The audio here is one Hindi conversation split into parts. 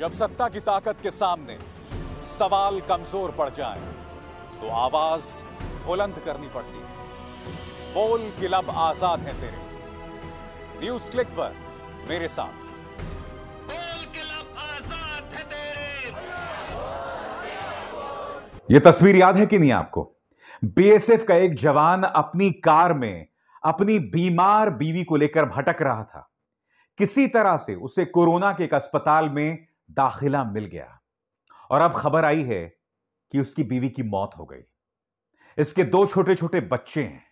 जब सत्ता की ताकत के सामने सवाल कमजोर पड़ जाए तो आवाज बुलंद करनी पड़ती है बोल के लब आजाद है तेरे न्यूज क्लिक पर मेरे साथ ये तस्वीर याद है कि नहीं आपको बीएसएफ का एक जवान अपनी कार में अपनी बीमार बीवी को लेकर भटक रहा था किसी तरह से उसे कोरोना के एक अस्पताल में दाखिला मिल गया और अब खबर आई है कि उसकी बीवी की मौत हो गई इसके दो छोटे छोटे बच्चे हैं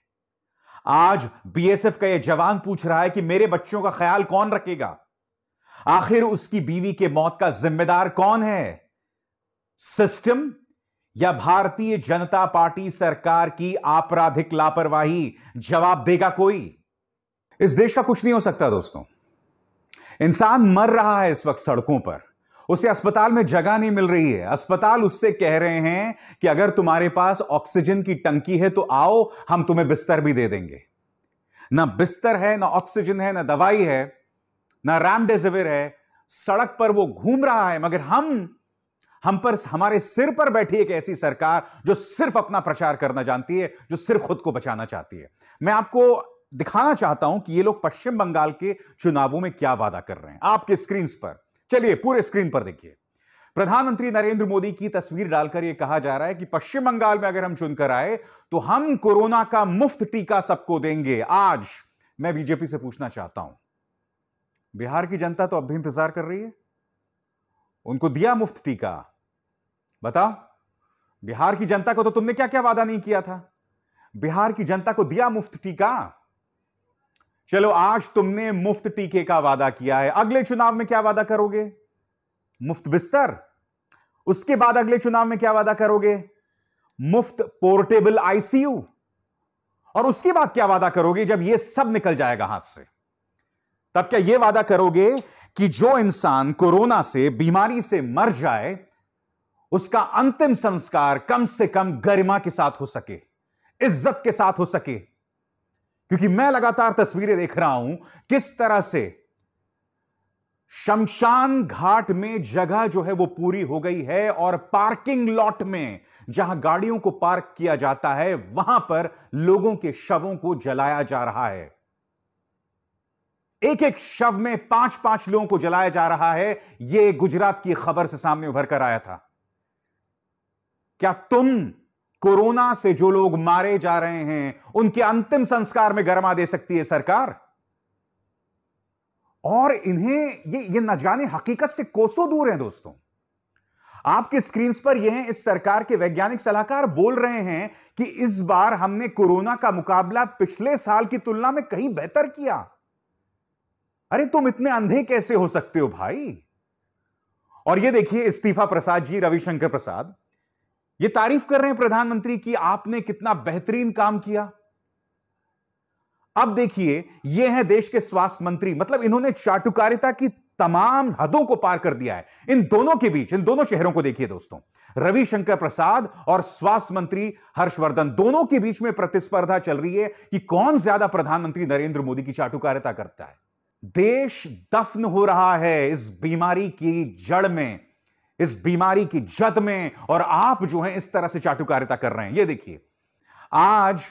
आज बीएसएफ का यह जवान पूछ रहा है कि मेरे बच्चों का ख्याल कौन रखेगा आखिर उसकी बीवी के मौत का जिम्मेदार कौन है सिस्टम या भारतीय जनता पार्टी सरकार की आपराधिक लापरवाही जवाब देगा कोई इस देश का कुछ नहीं हो सकता दोस्तों इंसान मर रहा है इस वक्त सड़कों पर उसे अस्पताल में जगह नहीं मिल रही है अस्पताल उससे कह रहे हैं कि अगर तुम्हारे पास ऑक्सीजन की टंकी है तो आओ हम तुम्हें बिस्तर भी दे देंगे ना बिस्तर है ना ऑक्सीजन है ना दवाई है ना रैमडेसिविर है सड़क पर वो घूम रहा है मगर हम हम पर हमारे सिर पर बैठी एक ऐसी सरकार जो सिर्फ अपना प्रचार करना जानती है जो सिर्फ खुद को बचाना चाहती है मैं आपको दिखाना चाहता हूं कि ये लोग पश्चिम बंगाल के चुनावों में क्या वादा कर रहे हैं आपके स्क्रीन पर चलिए पूरे स्क्रीन पर देखिए प्रधानमंत्री नरेंद्र मोदी की तस्वीर डालकर यह कहा जा रहा है कि पश्चिम बंगाल में अगर हम चुनकर आए तो हम कोरोना का मुफ्त टीका सबको देंगे आज मैं बीजेपी से पूछना चाहता हूं बिहार की जनता तो अब भी इंतजार कर रही है उनको दिया मुफ्त टीका बताओ बिहार की जनता को तो तुमने क्या क्या वादा नहीं किया था बिहार की जनता को दिया मुफ्त टीका चलो आज तुमने मुफ्त टीके का वादा किया है अगले चुनाव में क्या वादा करोगे मुफ्त बिस्तर उसके बाद अगले चुनाव में क्या वादा करोगे मुफ्त पोर्टेबल आईसीयू और उसके बाद क्या वादा करोगे जब यह सब निकल जाएगा हाथ से तब क्या यह वादा करोगे कि जो इंसान कोरोना से बीमारी से मर जाए उसका अंतिम संस्कार कम से कम गरिमा के साथ हो सके इज्जत के साथ हो सके क्योंकि मैं लगातार तस्वीरें देख रहा हूं किस तरह से शमशान घाट में जगह जो है वो पूरी हो गई है और पार्किंग लॉट में जहां गाड़ियों को पार्क किया जाता है वहां पर लोगों के शवों को जलाया जा रहा है एक एक शव में पांच पांच लोगों को जलाया जा रहा है यह गुजरात की खबर से सामने उभर कर आया था क्या तुम कोरोना से जो लोग मारे जा रहे हैं उनके अंतिम संस्कार में गर्मा दे सकती है सरकार और इन्हें ये ये न जाने हकीकत से कोसों दूर हैं दोस्तों आपके स्क्रीन पर यह इस सरकार के वैज्ञानिक सलाहकार बोल रहे हैं कि इस बार हमने कोरोना का मुकाबला पिछले साल की तुलना में कहीं बेहतर किया अरे तुम इतने अंधे कैसे हो सकते हो भाई और ये देखिए इस्तीफा प्रसाद जी रविशंकर प्रसाद ये तारीफ कर रहे हैं प्रधानमंत्री की आपने कितना बेहतरीन काम किया अब देखिए ये हैं देश के स्वास्थ्य मंत्री मतलब इन्होंने चाटुकारिता की तमाम हदों को पार कर दिया है इन दोनों के बीच इन दोनों शहरों को देखिए दोस्तों रविशंकर प्रसाद और स्वास्थ्य मंत्री हर्षवर्धन दोनों के बीच में प्रतिस्पर्धा चल रही है कि कौन ज्यादा प्रधानमंत्री नरेंद्र मोदी की चाटुकारिता करता है देश दफन हो रहा है इस बीमारी की जड़ में इस बीमारी की जद में और आप जो है इस तरह से चाटुकारिता कर रहे हैं ये देखिए आज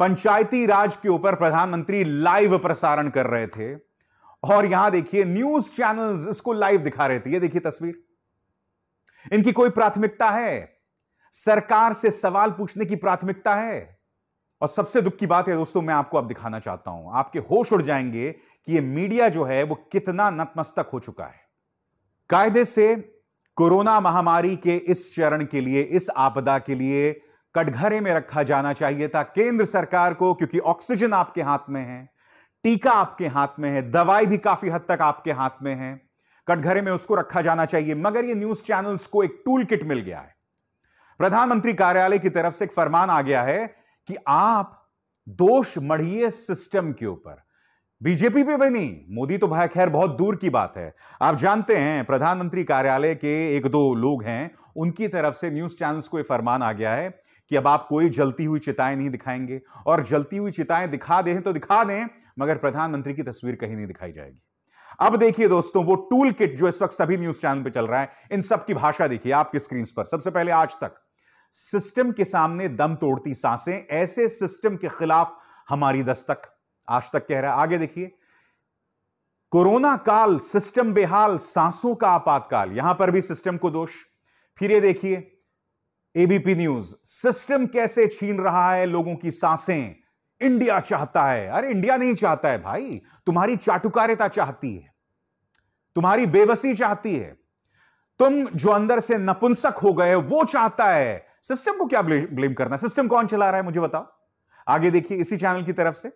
पंचायती राज के ऊपर प्रधानमंत्री लाइव प्रसारण कर रहे थे और यहां देखिए न्यूज चैनल्स इसको लाइव दिखा रहे थे ये देखिए तस्वीर इनकी कोई प्राथमिकता है सरकार से सवाल पूछने की प्राथमिकता है और सबसे दुख की बात है दोस्तों मैं आपको अब दिखाना चाहता हूं आपके होश उड़ जाएंगे कि ये मीडिया जो है वो कितना नतमस्तक हो चुका है कायदे से कोरोना महामारी के इस चरण के लिए इस आपदा के लिए कटघरे में रखा जाना चाहिए था केंद्र सरकार को क्योंकि ऑक्सीजन आपके हाथ में है टीका आपके हाथ में है दवाई भी काफी हद तक आपके हाथ में है कटघरे में उसको रखा जाना चाहिए मगर ये न्यूज चैनल्स को एक टूल किट मिल गया है प्रधानमंत्री कार्यालय की तरफ से एक फरमान आ गया है कि आप दोष मढ़िए सिस्टम के ऊपर बीजेपी पे भी नहीं मोदी तो भाई खैर बहुत दूर की बात है आप जानते हैं प्रधानमंत्री कार्यालय के एक दो लोग हैं उनकी तरफ से न्यूज चैनल्स को यह फरमान आ गया है कि अब आप कोई जलती हुई चिताएं नहीं दिखाएंगे और जलती हुई चिताएं दिखा दें तो दिखा दें मगर प्रधानमंत्री की तस्वीर कहीं नहीं दिखाई जाएगी अब देखिए दोस्तों वो टूल किट जो इस वक्त सभी न्यूज चैनल पर चल रहा है इन सब की भाषा देखिए आपकी स्क्रीन पर सबसे पहले आज तक सिस्टम के सामने दम तोड़ती सांसें ऐसे सिस्टम के खिलाफ हमारी दस्तक आज तक कह रहा है आगे देखिए कोरोना काल सिस्टम बेहाल सांसों का आपातकाल यहां पर भी सिस्टम को दोष फिर ये देखिए एबीपी न्यूज सिस्टम कैसे छीन रहा है लोगों की सांसें इंडिया चाहता है अरे इंडिया नहीं चाहता है भाई तुम्हारी चाटुकारिता चाहती है तुम्हारी बेबसी चाहती है तुम जो अंदर से नपुंसक हो गए वो चाहता है सिस्टम को क्या ब्लेम करना सिस्टम कौन चला रहा है मुझे बताओ आगे देखिए इसी चैनल की तरफ से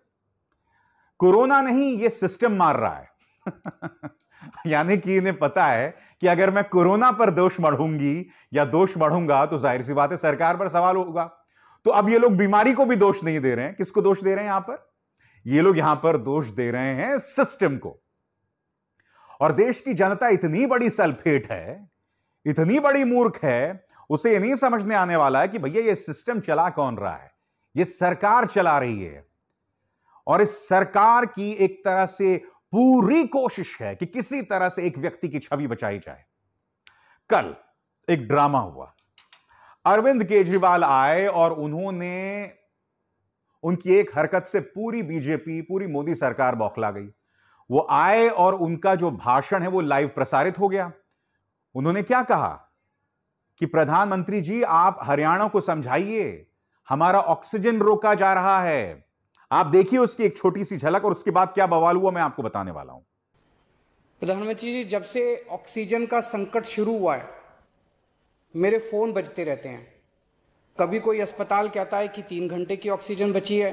कोरोना नहीं ये सिस्टम मार रहा है यानी कि इन्हें पता है कि अगर मैं कोरोना पर दोष मढ़ूंगी या दोष मढ़ूंगा तो जाहिर सी बात है सरकार पर सवाल होगा तो अब ये लोग बीमारी को भी दोष नहीं दे रहे हैं किसको दोष दे रहे हैं यहां पर ये लोग यहां पर दोष दे रहे हैं सिस्टम को और देश की जनता इतनी बड़ी सल्फेट है इतनी बड़ी मूर्ख है उसे यह नहीं समझने आने वाला है कि भैया ये सिस्टम चला कौन रहा है ये सरकार चला रही है और इस सरकार की एक तरह से पूरी कोशिश है कि किसी तरह से एक व्यक्ति की छवि बचाई जाए कल एक ड्रामा हुआ अरविंद केजरीवाल आए और उन्होंने उनकी एक हरकत से पूरी बीजेपी पूरी मोदी सरकार बौखला गई वो आए और उनका जो भाषण है वो लाइव प्रसारित हो गया उन्होंने क्या कहा कि प्रधानमंत्री जी आप हरियाणा को समझाइए हमारा ऑक्सीजन रोका जा रहा है आप देखिए उसकी एक छोटी सी झलक और उसके बाद क्या बवाल हुआ मैं आपको बताने वाला हूं प्रधानमंत्री जी जब से ऑक्सीजन का संकट शुरू हुआ है मेरे फोन बजते रहते हैं कभी कोई अस्पताल कहता है कि तीन घंटे की ऑक्सीजन बची है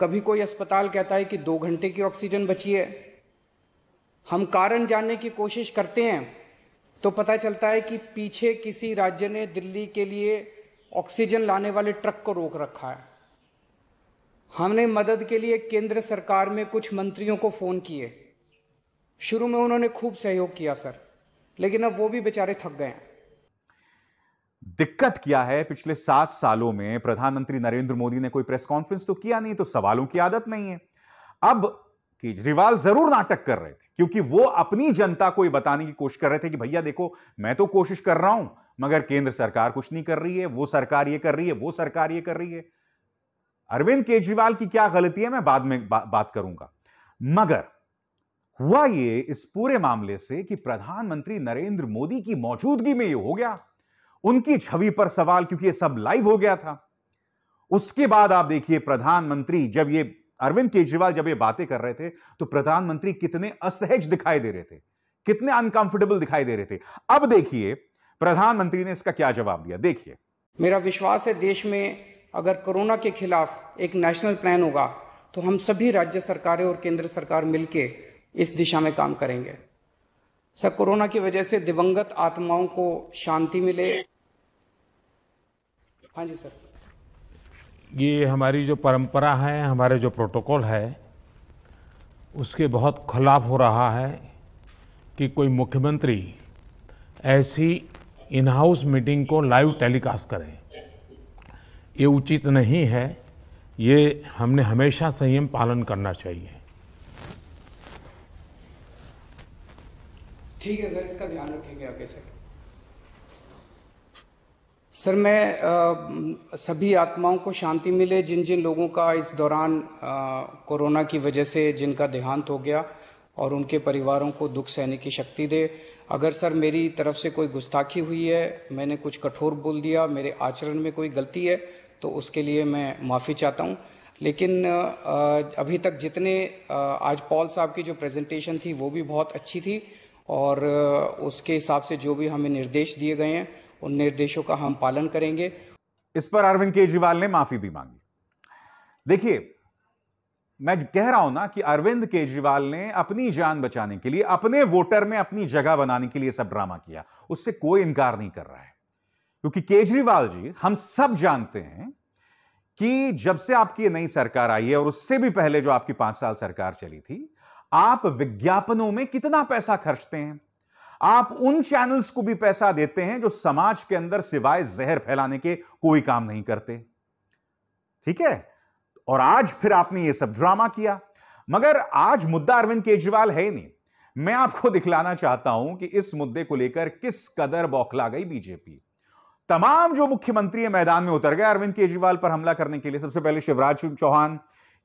कभी कोई अस्पताल कहता है कि दो घंटे की ऑक्सीजन बची है हम कारण जानने की कोशिश करते हैं तो पता चलता है कि पीछे किसी राज्य ने दिल्ली के लिए ऑक्सीजन लाने वाले ट्रक को रोक रखा है हमने मदद के लिए केंद्र सरकार में कुछ मंत्रियों को फ़ोन किए शुरू में उन्होंने खूब सहयोग किया सर लेकिन अब वो भी बेचारे थक गए दिक्कत क्या है पिछले सात सालों में प्रधानमंत्री नरेंद्र मोदी ने कोई प्रेस कॉन्फ्रेंस तो किया नहीं तो सवालों की आदत नहीं है अब केजरीवाल जरूर नाटक कर रहे थे क्योंकि वो अपनी जनता को ये बताने की कोशिश कर रहे थे कि भैया देखो मैं तो कोशिश कर रहा हूं मगर केंद्र सरकार कुछ नहीं कर रही है वो सरकार ये कर रही है वो सरकार ये कर रही है अरविंद केजरीवाल की क्या गलती है मैं बाद में बा, बात करूंगा मगर हुआ ये इस पूरे मामले से कि प्रधानमंत्री नरेंद्र मोदी की मौजूदगी में ये हो गया उनकी छवि पर सवाल क्योंकि ये सब लाइव हो गया था उसके बाद आप देखिए प्रधानमंत्री जब ये अरविंद केजरीवाल जब ये बातें कर रहे थे तो प्रधानमंत्री कितने असहज दिखाई दे रहे थे कितने अनकंफर्टेबल दिखाई दे रहे थे अब देखिए प्रधानमंत्री ने इसका क्या जवाब दिया देखिए मेरा विश्वास है देश में अगर कोरोना के खिलाफ एक नेशनल प्लान होगा तो हम सभी राज्य सरकारें और केंद्र सरकार मिलकर इस दिशा में काम करेंगे सर कोरोना की वजह से दिवंगत आत्माओं को शांति मिले हाँ जी सर ये हमारी जो परंपरा है हमारे जो प्रोटोकॉल है उसके बहुत खिलाफ हो रहा है कि कोई मुख्यमंत्री ऐसी इन हाउस मीटिंग को लाइव टेलीकास्ट करें ये उचित नहीं है ये हमने हमेशा संयम पालन करना चाहिए ठीक है सर इसका ध्यान रखेंगे आगे सर सर मैं आ, सभी आत्माओं को शांति मिले जिन जिन लोगों का इस दौरान कोरोना की वजह से जिनका देहांत हो गया और उनके परिवारों को दुख सहने की शक्ति दे अगर सर मेरी तरफ से कोई गुस्ताखी हुई है मैंने कुछ कठोर बोल दिया मेरे आचरण में कोई गलती है तो उसके लिए मैं माफ़ी चाहता हूँ लेकिन अभी तक जितने आज पॉल साहब की जो प्रेजेंटेशन थी वो भी बहुत अच्छी थी और उसके हिसाब से जो भी हमें निर्देश दिए गए हैं उन निर्देशों का हम पालन करेंगे इस पर अरविंद केजरीवाल ने माफी भी मांगी देखिए मैं कह रहा हूं ना कि अरविंद केजरीवाल ने अपनी जान बचाने के लिए अपने वोटर में अपनी जगह बनाने के लिए सब ड्रामा किया उससे कोई इनकार नहीं कर रहा है क्योंकि केजरीवाल जी हम सब जानते हैं कि जब से आपकी नई सरकार आई है और उससे भी पहले जो आपकी पांच साल सरकार चली थी आप विज्ञापनों में कितना पैसा खर्चते हैं आप उन चैनल्स को भी पैसा देते हैं जो समाज के अंदर सिवाय जहर फैलाने के कोई काम नहीं करते ठीक है और आज फिर आपने ये सब ड्रामा किया मगर आज मुद्दा अरविंद केजरीवाल है ही नहीं मैं आपको दिखलाना चाहता हूं कि इस मुद्दे को लेकर किस कदर बौखला गई बीजेपी तमाम जो मुख्यमंत्री है मैदान में उतर गए अरविंद केजरीवाल पर हमला करने के लिए सबसे पहले शिवराज सिंह चौहान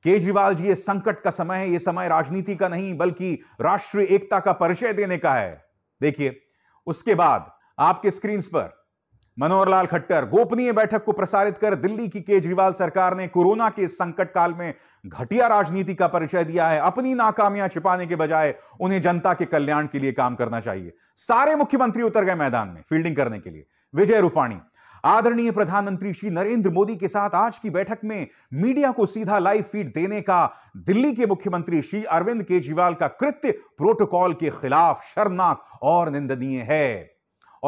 केजरीवाल जी ये संकट का समय है ये समय राजनीति का नहीं बल्कि राष्ट्रीय एकता का परिचय देने का है देखिए उसके बाद आपके स्क्रीन पर मनोहर लाल खट्टर गोपनीय बैठक को प्रसारित कर दिल्ली की केजरीवाल सरकार ने कोरोना के संकट काल में घटिया राजनीति का परिचय दिया है अपनी नाकामियां छिपाने के बजाय उन्हें जनता के कल्याण के लिए काम करना चाहिए सारे मुख्यमंत्री उतर गए मैदान में फील्डिंग करने के लिए विजय रूपाणी आदरणीय प्रधानमंत्री श्री नरेंद्र मोदी के साथ आज की बैठक में मीडिया को सीधा लाइव फीड देने का दिल्ली के मुख्यमंत्री श्री अरविंद केजरीवाल का कृत्य प्रोटोकॉल के खिलाफ शर्मनाक और निंदनीय है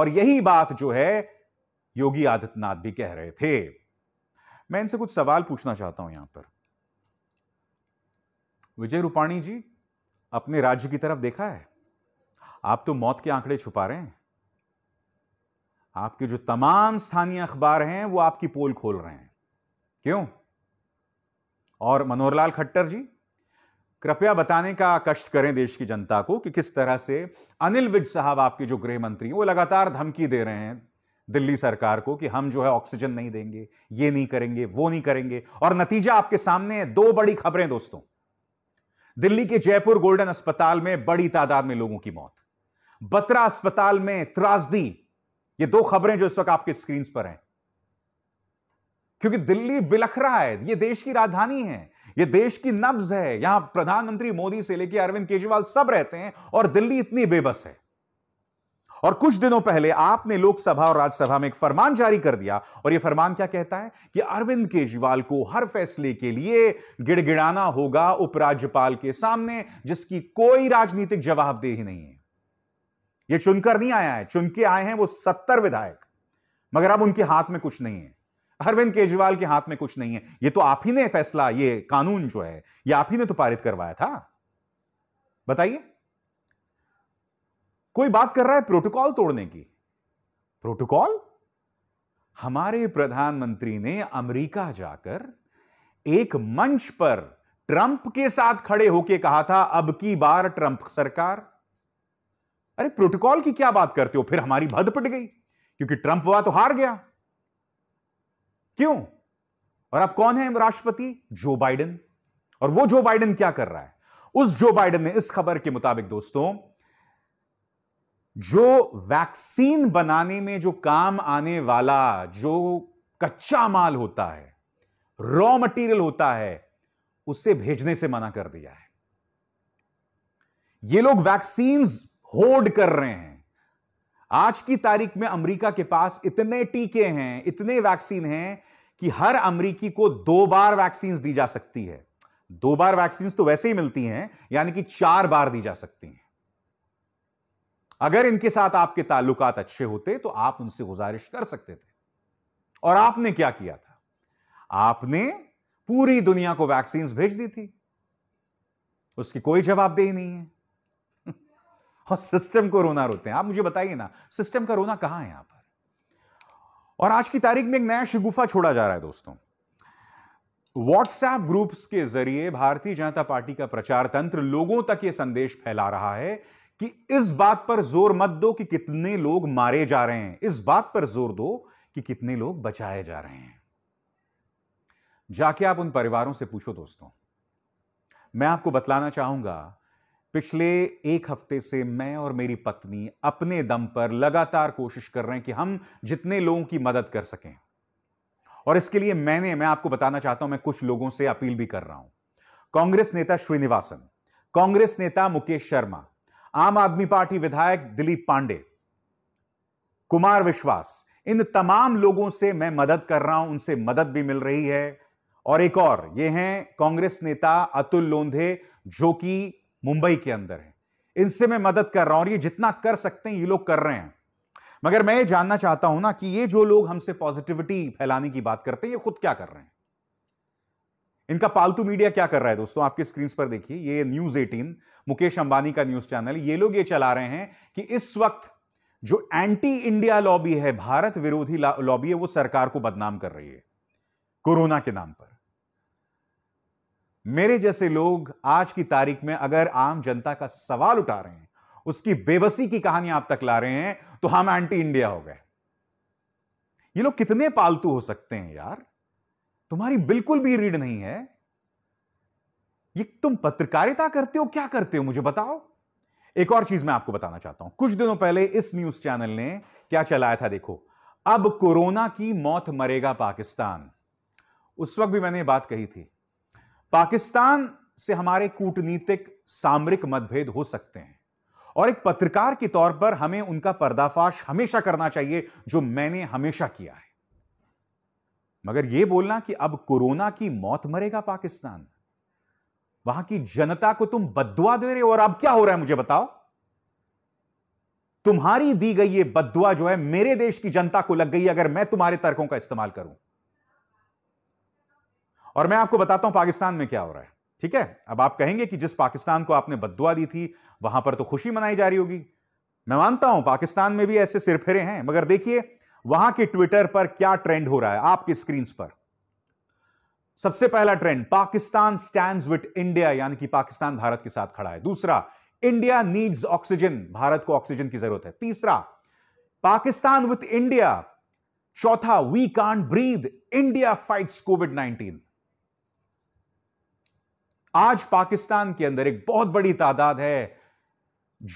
और यही बात जो है योगी आदित्यनाथ भी कह रहे थे मैं इनसे कुछ सवाल पूछना चाहता हूं यहां पर विजय रूपाणी जी अपने राज्य की तरफ देखा है आप तो मौत के आंकड़े छुपा रहे हैं आपके जो तमाम स्थानीय अखबार हैं वो आपकी पोल खोल रहे हैं क्यों और मनोहर लाल खट्टर जी कृपया बताने का कष्ट करें देश की जनता को कि किस तरह से अनिल विज साहब आपके जो गृह मंत्री हैं वो लगातार धमकी दे रहे हैं दिल्ली सरकार को कि हम जो है ऑक्सीजन नहीं देंगे ये नहीं करेंगे वो नहीं करेंगे और नतीजा आपके सामने है दो बड़ी खबरें दोस्तों दिल्ली के जयपुर गोल्डन अस्पताल में बड़ी तादाद में लोगों की मौत बत्रा अस्पताल में त्रासदी ये दो खबरें जो इस वक्त आपके स्क्रीन पर हैं क्योंकि दिल्ली बिलख रहा है ये देश की राजधानी है ये देश की नब्ज है यहां प्रधानमंत्री मोदी से लेकर अरविंद केजरीवाल सब रहते हैं और दिल्ली इतनी बेबस है और कुछ दिनों पहले आपने लोकसभा और राज्यसभा में एक फरमान जारी कर दिया और यह फरमान क्या कहता है कि अरविंद केजरीवाल को हर फैसले के लिए गिड़गिड़ाना होगा उपराज्यपाल के सामने जिसकी कोई राजनीतिक जवाबदेही नहीं है यह चुनकर नहीं आया है चुनके आए हैं वो सत्तर विधायक मगर अब उनके हाथ में कुछ नहीं है अरविंद केजरीवाल के हाथ में कुछ नहीं है ये तो आप ही ने फैसला ये कानून जो है ये आप ही ने तो पारित करवाया था बताइए कोई बात कर रहा है प्रोटोकॉल तोड़ने की प्रोटोकॉल हमारे प्रधानमंत्री ने अमेरिका जाकर एक मंच पर ट्रंप के साथ खड़े होकर कहा था अब की बार ट्रंप सरकार अरे प्रोटोकॉल की क्या बात करते हो फिर हमारी भद पट गई क्योंकि ट्रंप हुआ तो हार गया क्यों और अब कौन है राष्ट्रपति जो बाइडेन और वो जो बाइडेन क्या कर रहा है उस जो बाइडेन ने इस खबर के मुताबिक दोस्तों जो वैक्सीन बनाने में जो काम आने वाला जो कच्चा माल होता है रॉ मटेरियल होता है उसे भेजने से मना कर दिया है ये लोग वैक्सीन होल्ड कर रहे हैं आज की तारीख में अमेरिका के पास इतने टीके हैं इतने वैक्सीन हैं कि हर अमरीकी को दो बार वैक्सीन दी जा सकती है दो बार वैक्सीन तो वैसे ही मिलती हैं यानी कि चार बार दी जा सकती हैं अगर इनके साथ आपके ताल्लुकात अच्छे होते तो आप उनसे गुजारिश कर सकते थे और आपने क्या किया था आपने पूरी दुनिया को वैक्सीन भेज दी थी उसकी कोई जवाबदेही नहीं है और सिस्टम को रोना रोते हैं आप मुझे बताइए ना सिस्टम का रोना कहां है यहां पर और आज की तारीख में एक नया शिगुफा छोड़ा जा रहा है दोस्तों व्हाट्सएप ग्रुप्स के जरिए भारतीय जनता पार्टी का प्रचार तंत्र लोगों तक यह संदेश फैला रहा है कि इस बात पर जोर मत दो कि कितने लोग मारे जा रहे हैं इस बात पर जोर दो कि कितने लोग बचाए जा रहे हैं जाके आप उन परिवारों से पूछो दोस्तों मैं आपको बतलाना चाहूंगा पिछले एक हफ्ते से मैं और मेरी पत्नी अपने दम पर लगातार कोशिश कर रहे हैं कि हम जितने लोगों की मदद कर सकें और इसके लिए मैंने मैं आपको बताना चाहता हूं मैं कुछ लोगों से अपील भी कर रहा हूं कांग्रेस नेता श्रीनिवासन कांग्रेस नेता मुकेश शर्मा आम आदमी पार्टी विधायक दिलीप पांडे कुमार विश्वास इन तमाम लोगों से मैं मदद कर रहा हूं उनसे मदद भी मिल रही है और एक और ये हैं कांग्रेस नेता अतुल लोंधे जो कि मुंबई के अंदर है इनसे मैं मदद कर रहा हूं और ये जितना कर सकते हैं ये लोग कर रहे हैं मगर मैं ये जानना चाहता हूं ना कि ये जो लोग हमसे पॉजिटिविटी फैलाने की बात करते हैं ये खुद क्या कर रहे हैं इनका पालतू मीडिया क्या कर रहा है दोस्तों आपके स्क्रीन पर देखिए ये न्यूज 18 मुकेश अंबानी का न्यूज चैनल ये लोग ये चला रहे हैं कि इस वक्त जो एंटी इंडिया लॉबी है भारत विरोधी लॉबी है वो सरकार को बदनाम कर रही है कोरोना के नाम पर मेरे जैसे लोग आज की तारीख में अगर आम जनता का सवाल उठा रहे हैं उसकी बेबसी की कहानी आप तक ला रहे हैं तो हम एंटी इंडिया हो गए ये लोग कितने पालतू हो सकते हैं यार तुम्हारी बिल्कुल भी रीड नहीं है ये तुम पत्रकारिता करते हो क्या करते हो मुझे बताओ एक और चीज मैं आपको बताना चाहता हूं कुछ दिनों पहले इस न्यूज चैनल ने क्या चलाया था देखो अब कोरोना की मौत मरेगा पाकिस्तान उस वक्त भी मैंने ये बात कही थी पाकिस्तान से हमारे कूटनीतिक सामरिक मतभेद हो सकते हैं और एक पत्रकार के तौर पर हमें उनका पर्दाफाश हमेशा करना चाहिए जो मैंने हमेशा किया है मगर यह बोलना कि अब कोरोना की मौत मरेगा पाकिस्तान वहां की जनता को तुम बदुआ दे रहे हो और अब क्या हो रहा है मुझे बताओ तुम्हारी दी गई ये बदुआ जो है मेरे देश की जनता को लग गई अगर मैं तुम्हारे तर्कों का इस्तेमाल करूं और मैं आपको बताता हूं पाकिस्तान में क्या हो रहा है ठीक है अब आप कहेंगे कि जिस पाकिस्तान को आपने बदुआ दी थी वहां पर तो खुशी मनाई जा रही होगी मैं मानता हूं पाकिस्तान में भी ऐसे सिरफिरे हैं मगर देखिए वहां के ट्विटर पर क्या ट्रेंड हो रहा है आपके स्क्रीन पर सबसे पहला trend Pakistan stand with India यानी कि पाकिस्तान भारत के साथ खड़ा है दूसरा इंडिया नीड्स ऑक्सीजन भारत को ऑक्सीजन की जरूरत है तीसरा पाकिस्तान विथ इंडिया चौथा we can breathe India fights COVID nineteen आज पाकिस्तान के अंदर एक बहुत बड़ी तादाद है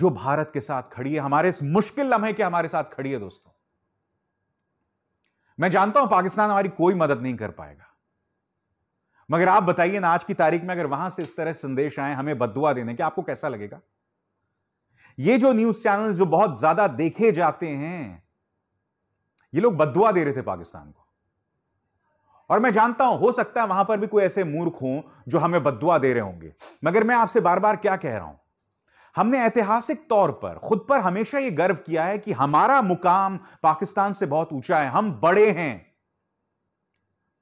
जो भारत के साथ खड़ी है हमारे इस मुश्किल लम्हे के हमारे साथ खड़ी है दोस्तों मैं जानता हूं पाकिस्तान हमारी कोई मदद नहीं कर पाएगा मगर आप बताइए ना आज की तारीख में अगर वहां से इस तरह संदेश आए हमें बदुआ देने के आपको कैसा लगेगा ये जो न्यूज चैनल जो बहुत ज्यादा देखे जाते हैं ये लोग बदुआ दे रहे थे पाकिस्तान को और मैं जानता हूं हो सकता है वहां पर भी कोई ऐसे मूर्ख हो जो हमें बदुआ दे रहे होंगे मगर मैं आपसे बार बार क्या कह रहा हूं हमने ऐतिहासिक तौर पर खुद पर हमेशा यह गर्व किया है कि हमारा मुकाम पाकिस्तान से बहुत ऊंचा है हम बड़े हैं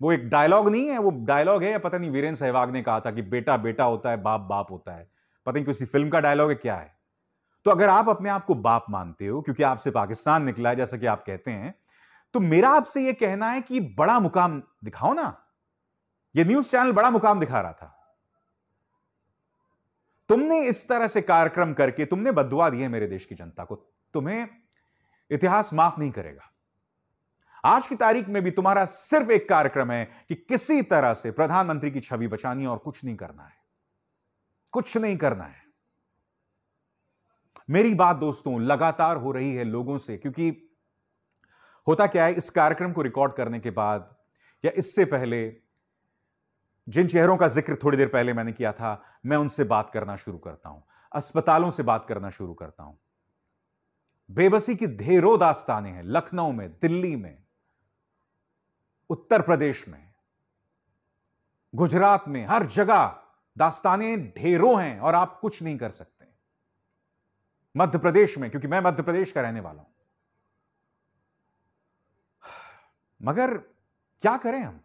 वो एक डायलॉग नहीं है वो डायलॉग है या पता नहीं वीरेंद्र सहवाग ने कहा था कि बेटा बेटा होता है बाप बाप होता है पता नहीं किसी फिल्म का डायलॉग है क्या है तो अगर आप अपने आप को बाप मानते हो क्योंकि आपसे पाकिस्तान निकला है जैसा कि आप कहते हैं तो मेरा आपसे यह कहना है कि बड़ा मुकाम दिखाओ ना यह न्यूज चैनल बड़ा मुकाम दिखा रहा था तुमने इस तरह से कार्यक्रम करके तुमने बदवा दिया मेरे देश की जनता को तुम्हें इतिहास माफ नहीं करेगा आज की तारीख में भी तुम्हारा सिर्फ एक कार्यक्रम है कि किसी तरह से प्रधानमंत्री की छवि बचानी और कुछ नहीं करना है कुछ नहीं करना है मेरी बात दोस्तों लगातार हो रही है लोगों से क्योंकि होता क्या है इस कार्यक्रम को रिकॉर्ड करने के बाद या इससे पहले जिन चेहरों का जिक्र थोड़ी देर पहले मैंने किया था मैं उनसे बात करना शुरू करता हूं अस्पतालों से बात करना शुरू करता हूं बेबसी की ढेरों दास्ताने हैं लखनऊ में दिल्ली में उत्तर प्रदेश में गुजरात में हर जगह दास्ताने ढेरों हैं और आप कुछ नहीं कर सकते मध्य प्रदेश में क्योंकि मैं मध्य प्रदेश का रहने वाला हूं मगर क्या करें हम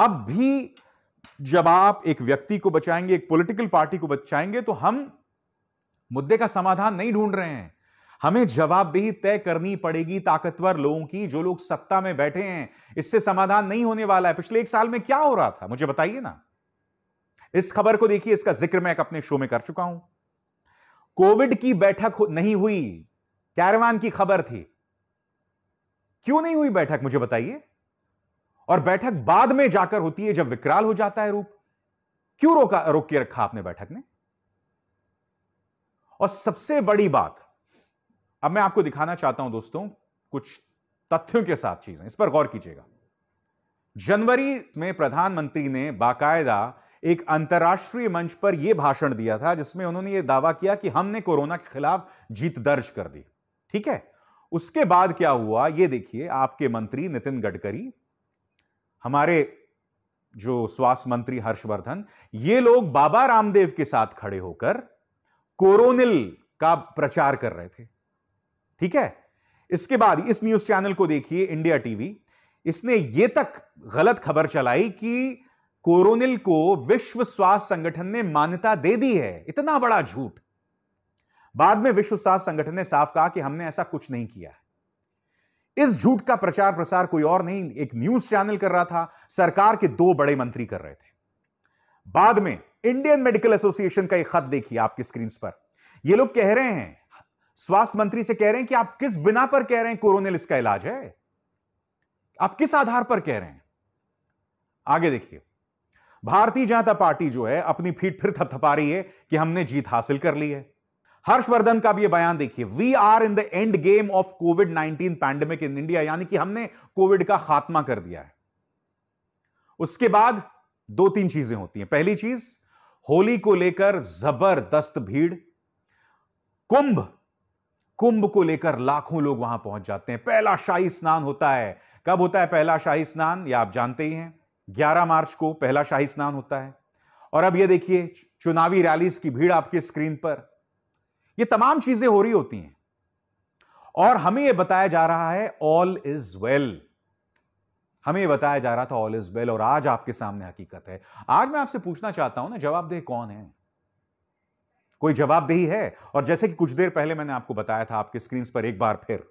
अब भी जब आप एक व्यक्ति को बचाएंगे एक पॉलिटिकल पार्टी को बचाएंगे तो हम मुद्दे का समाधान नहीं ढूंढ रहे हैं हमें जवाबदेही तय करनी पड़ेगी ताकतवर लोगों की जो लोग सत्ता में बैठे हैं इससे समाधान नहीं होने वाला है पिछले एक साल में क्या हो रहा था मुझे बताइए ना इस खबर को देखिए इसका जिक्र मैं अपने शो में कर चुका हूं कोविड की बैठक नहीं हुई कैरवान की खबर थी क्यों नहीं हुई बैठक मुझे बताइए और बैठक बाद में जाकर होती है जब विकराल हो जाता है रूप क्यों रोका रोक के रखा आपने बैठक ने और सबसे बड़ी बात अब मैं आपको दिखाना चाहता हूं दोस्तों कुछ तथ्यों के साथ चीजें इस पर गौर कीजिएगा जनवरी में प्रधानमंत्री ने बाकायदा एक अंतर्राष्ट्रीय मंच पर यह भाषण दिया था जिसमें उन्होंने यह दावा किया कि हमने कोरोना के खिलाफ जीत दर्ज कर दी ठीक है उसके बाद क्या हुआ यह देखिए आपके मंत्री नितिन गडकरी हमारे जो स्वास्थ्य मंत्री हर्षवर्धन ये लोग बाबा रामदेव के साथ खड़े होकर कोरोनिल का प्रचार कर रहे थे ठीक है इसके बाद इस न्यूज चैनल को देखिए इंडिया टीवी इसने यह तक गलत खबर चलाई कि कोरोनिल को विश्व स्वास्थ्य संगठन ने मान्यता दे दी है इतना बड़ा झूठ बाद में विश्व स्वास्थ्य संगठन ने साफ कहा कि हमने ऐसा कुछ नहीं किया है इस झूठ का प्रचार प्रसार कोई और नहीं एक न्यूज चैनल कर रहा था सरकार के दो बड़े मंत्री कर रहे थे बाद में इंडियन मेडिकल एसोसिएशन का एक खत देखिए आपकी स्क्रीन पर ये लोग कह रहे हैं स्वास्थ्य मंत्री से कह रहे हैं कि आप किस बिना पर कह रहे हैं कोरोनिल इसका इलाज है आप किस आधार पर कह रहे हैं आगे देखिए भारतीय जनता पार्टी जो है अपनी फीट फिर थपथपा रही है कि हमने जीत हासिल कर ली है हर्षवर्धन का भी ये बयान देखिए we are in the end game of COVID 19 pandemic in India यानी कि हमने कोविड का खात्मा कर दिया है उसके बाद दो तीन चीजें होती हैं पहली चीज होली को लेकर जबरदस्त भीड़ कुंभ कुंभ को लेकर लाखों लोग वहां पहुंच जाते हैं पहला शाही स्नान होता है कब होता है पहला शाही स्नान या आप जानते ही हैं 11 मार्च को पहला शाही स्नान होता है और अब ये देखिए चुनावी रैलीज की भीड़ आपके स्क्रीन पर ये तमाम चीजें हो रही होती हैं और हमें यह बताया जा रहा है ऑल इज वेल हमें यह बताया जा रहा था ऑल इज वेल और आज आपके सामने हकीकत है आज मैं आपसे पूछना चाहता हूं ना जवाबदेह कौन है कोई जवाबदेही है और जैसे कि कुछ देर पहले मैंने आपको बताया था आपके स्क्रीन पर एक बार फिर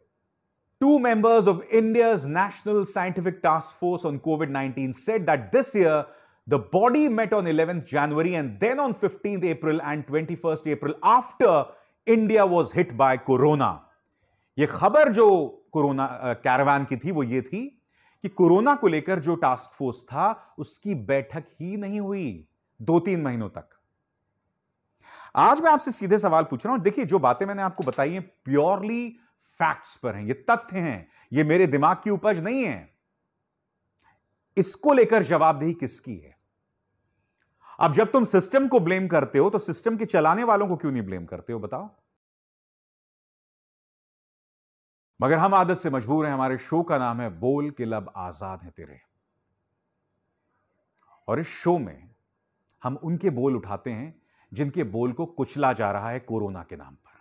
two members of India's national scientific task force on COVID nineteen said that this the the body met on 11th January and then on 15th April and 21st April after India was hit by corona यह खबर जो कोरोना कैरवान की थी वो ये थी कि कोरोना को लेकर जो टास्क फोर्स था उसकी बैठक ही नहीं हुई दो तीन महीनों तक आज मैं आपसे सीधे सवाल पूछ रहा हूं देखिए जो बातें मैंने आपको बताई हैं प्योरली फैक्ट्स पर हैं ये तथ्य हैं ये मेरे दिमाग की उपज नहीं है इसको लेकर जवाबदेही किसकी है अब जब तुम सिस्टम को ब्लेम करते हो तो सिस्टम के चलाने वालों को क्यों नहीं ब्लेम करते हो बताओ मगर हम आदत से मजबूर हैं हमारे शो का नाम है बोल के लब आजाद है तेरे और इस शो में हम उनके बोल उठाते हैं जिनके बोल को कुचला जा रहा है कोरोना के नाम पर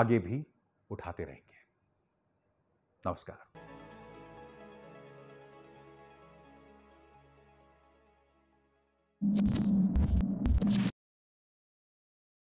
आगे भी उठाते रहेंगे नमस्कार you